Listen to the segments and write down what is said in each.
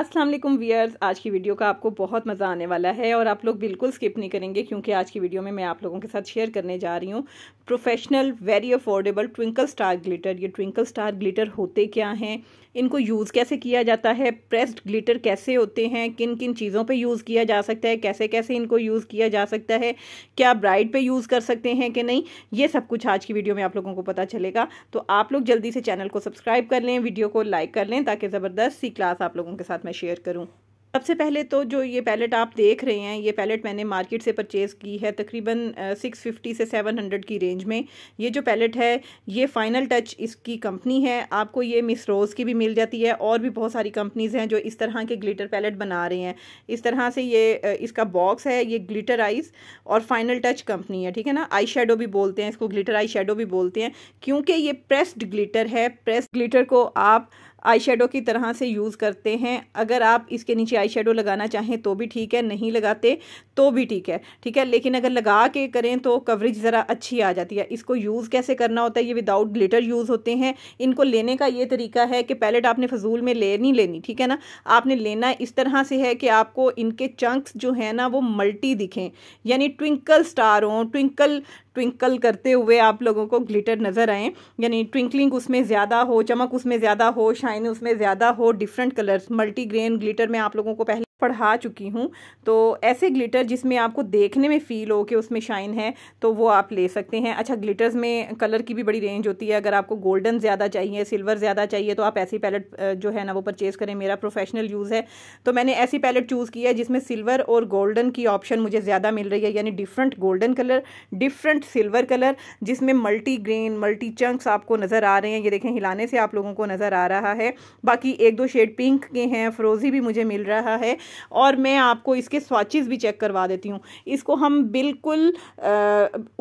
असलम वीयर्स आज की वीडियो का आपको बहुत मज़ा आने वाला है और आप लोग बिल्कुल स्किप नहीं करेंगे क्योंकि आज की वीडियो में मैं आप लोगों के साथ शेयर करने जा रही हूँ professional very affordable twinkle star glitter ये ट्विंकल स्टार ग्लिटर होते क्या हैं इनको यूज़ कैसे किया जाता है प्रेस्ड ग्लिटर कैसे होते हैं किन किन चीज़ों पे यूज़ किया जा सकता है कैसे कैसे इनको यूज़ किया जा सकता है क्या ब्राइड पे यूज़ कर सकते हैं कि नहीं ये सब कुछ आज की वीडियो में आप लोगों को पता चलेगा तो आप लोग जल्दी से चैनल को सब्सक्राइब कर लें वीडियो को लाइक कर लें ताकि ज़बरदस्त सी क्लास आप लोगों के साथ मैं शेयर करूँ सबसे पहले तो जो ये पैलेट आप देख रहे हैं ये पैलेट मैंने मार्केट से परचेज़ की है तकरीबन 650 से 700 की रेंज में ये जो पैलेट है ये फ़ाइनल टच इसकी कंपनी है आपको ये मिस रोज़ की भी मिल जाती है और भी बहुत सारी कंपनीज़ हैं जो इस तरह के ग्लिटर पैलेट बना रहे हैं इस तरह से ये इसका बॉक्स है ये ग्लिटर आइज और फाइनल टच कंपनी है ठीक है ना आई शेडो भी बोलते हैं इसको ग्लिटर आई शेडो भी बोलते हैं क्योंकि ये प्रेस्ड ग्लिटर है प्रेस्ड ग्लिटर को आप आई की तरह से यूज़ करते हैं अगर आप इसके नीचे आई लगाना चाहें तो भी ठीक है नहीं लगाते तो भी ठीक है ठीक है लेकिन अगर लगा के करें तो कवरेज ज़रा अच्छी आ जाती है इसको यूज़ कैसे करना होता है ये विदाउट ग्लिटर यूज़ होते हैं इनको लेने का ये तरीका है कि पैलेट आपने फजूल में ले नहीं लेनी ठीक है ना आपने लेना इस तरह से है कि आपको इनके चंक्स जो है ना वो मल्टी दिखें यानी ट्विंकल स्टार हों ट्विंकल ट्विंकल करते हुए आप लोगों को ग्लिटर नज़र आए यानी ट्विंकलिंग उसमें ज़्यादा हो चमक उसमें ज़्यादा हो शाइन उसमें ज़्यादा हो डिफरेंट कलर्स मल्टीग्रेन ग्लिटर में आप लोगों को पहले पढ़ा चुकी हूँ तो ऐसे ग्लिटर जिसमें आपको देखने में फ़ील हो कि उसमें शाइन है तो वो आप ले सकते हैं अच्छा ग्लिटर्स में कलर की भी बड़ी रेंज होती है अगर आपको गोल्डन ज़्यादा चाहिए सिल्वर ज़्यादा चाहिए तो आप ऐसी पैलेट जो है ना वो परचेज़ करें मेरा प्रोफेशनल यूज़ है तो मैंने ऐसी पैलेट चूज़ की है जिसमें सिल्वर और गोल्डन की ऑप्शन मुझे ज़्यादा मिल रही है यानी different golden colour different silver colour जिसमें मल्टी ग्रेन मल्टी चंक्स आपको नज़र आ रहे हैं ये देखें हिलाने से आप लोगों को नज़र आ रहा है बाकी एक दो शेड पिंक के हैं फ्रोज़ी भी मुझे मिल रहा है और मैं आपको इसके स्वाचिज़ भी चेक करवा देती हूँ इसको हम बिल्कुल आ,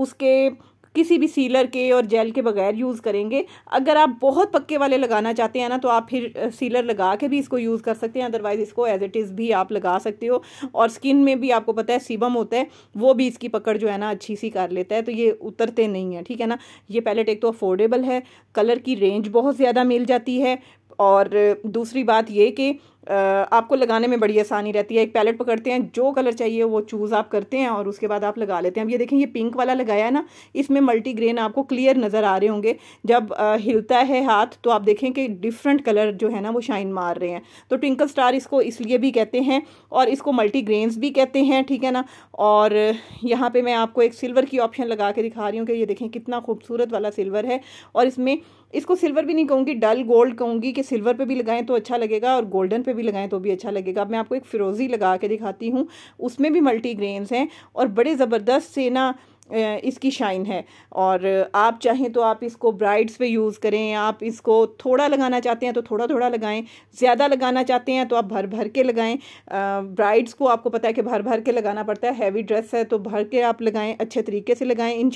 उसके किसी भी सीलर के और जेल के बगैर यूज़ करेंगे अगर आप बहुत पक्के वाले लगाना चाहते हैं ना तो आप फिर सीलर लगा के भी इसको यूज़ कर सकते हैं अदरवाइज़ इसको एज इट इज़ भी आप लगा सकते हो और स्किन में भी आपको पता है सीबम होता है वो भी इसकी पकड़ जो है ना अच्छी सी कर लेता है तो ये उतरते नहीं है ठीक है ना ये पैलेट एक तो अफोर्डेबल है कलर की रेंज बहुत ज़्यादा मिल जाती है और दूसरी बात ये कि आपको लगाने में बड़ी आसानी रहती है एक पैलेट पकड़ते हैं जो कलर चाहिए वो चूज़ आप करते हैं और उसके बाद आप लगा लेते हैं अब ये देखें ये पिंक वाला लगाया है ना इसमें मल्टी ग्रेन आपको क्लियर नज़र आ रहे होंगे जब हिलता है हाथ तो आप देखें कि डिफरेंट कलर जो है ना वो शाइन मार रहे हैं तो ट्विंकल स्टार इसको इसलिए भी कहते हैं और इसको मल्टी ग्रेन्स भी कहते हैं ठीक है ना और यहाँ पर मैं आपको एक सिल्वर की ऑप्शन लगा के दिखा रही हूँ कि ये देखें कितना खूबसूरत वाला सिल्वर है और इसमें इसको सिल्वर भी नहीं कहूँगी डल गोल्ड कहूँगी कि सिल्वर पे भी लगाएं तो अच्छा लगेगा और गोल्डन पे भी लगाएं तो भी अच्छा लगेगा अब मैं आपको एक फ़िरोज़ी लगा के दिखाती हूँ उसमें भी मल्टी ग्रेन्स हैं और बड़े ज़बरदस्त से ना इसकी शाइन है और आप चाहें तो आप इसको ब्राइड्स पे यूज़ करें आप इसको थोड़ा लगाना चाहते हैं तो थोड़ा थोड़ा लगाएं ज़्यादा लगाना चाहते हैं तो आप भर भर के लगाएं ब्राइड्स को आपको पता है कि भर भर के लगाना पड़ता है हैवी ड्रेस है तो भर के आप लगाएं अच्छे तरीके से लगाएं इन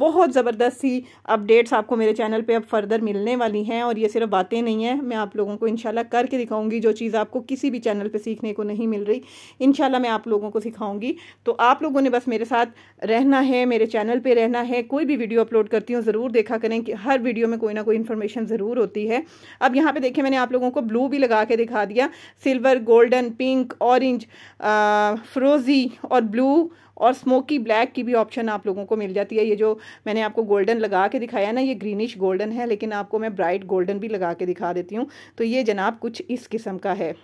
बहुत ज़बरदस्त सी अपडेट्स आपको मेरे चैनल पे अब फर्दर मिलने वाली हैं और ये सिर्फ बातें नहीं हैं मैं आप लोगों को इनशाला करके दिखाऊंगी जो चीज़ आपको किसी भी चैनल पे सीखने को नहीं मिल रही इन मैं आप लोगों को सिखाऊंगी तो आप लोगों ने बस मेरे साथ रहना है मेरे चैनल पर रहना है कोई भी वीडियो अपलोड करती हूँ ज़रूर देखा करें कि हर वीडियो में कोई ना कोई इन्फॉर्मेशन ज़रूर होती है अब यहाँ पर देखें मैंने आप लोगों को ब्लू भी लगा के दिखा दिया सिल्वर गोल्डन पिंक ऑरेंज फ्रोज़ी और ब्लू और स्मोकी ब्लैक की भी ऑप्शन आप लोगों को मिल जाती है ये जो मैंने आपको गोल्डन लगा के दिखाया ना ये ग्रीनिश गोल्डन है लेकिन आपको मैं ब्राइट गोल्डन भी लगा के दिखा देती हूँ तो ये जनाब कुछ इस किस्म का है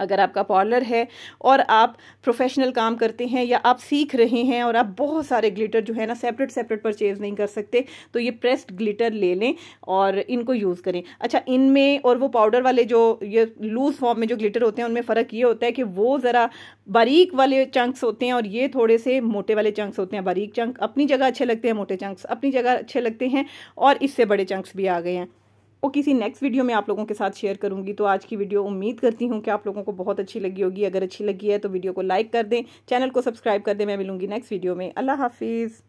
अगर आपका पार्लर है और आप प्रोफेशनल काम करते हैं या आप सीख रहे हैं और आप बहुत सारे ग्लिटर जो है ना सेपरेट सेपरेट परचेज नहीं कर सकते तो ये प्रेस्ड ग्लिटर ले लें और इनको यूज़ करें अच्छा इनमें और वो पाउडर वाले जो ये लूज़ फॉर्म में जो ग्लिटर होते हैं उनमें फ़र्क ये होता है कि वो ज़रा बारीक वाले चंक्स होते हैं और ये थोड़े से मोटे वाले चंक्स होते हैं बारीक चंक अपनी जगह अच्छे लगते हैं मोटे चंक्स अपनी जगह अच्छे लगते हैं और इससे बड़े चंक्स भी आ गए हैं वो किसी नेक्स्ट वीडियो में आप लोगों के साथ शेयर करूँगी तो आज की वीडियो उम्मीद करती हूँ कि आप लोगों को बहुत अच्छी लगी होगी अगर अच्छी लगी है तो वीडियो को लाइक कर दें चैनल को सब्सक्राइब कर दें मैं मिलूंगी नेक्स्ट वीडियो में अल्लाह हाफिज़